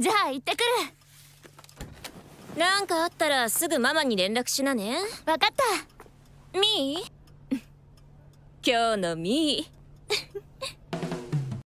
じゃあ行ってくるなんかあったらすぐママに連絡しなね分かったみー 今日のミー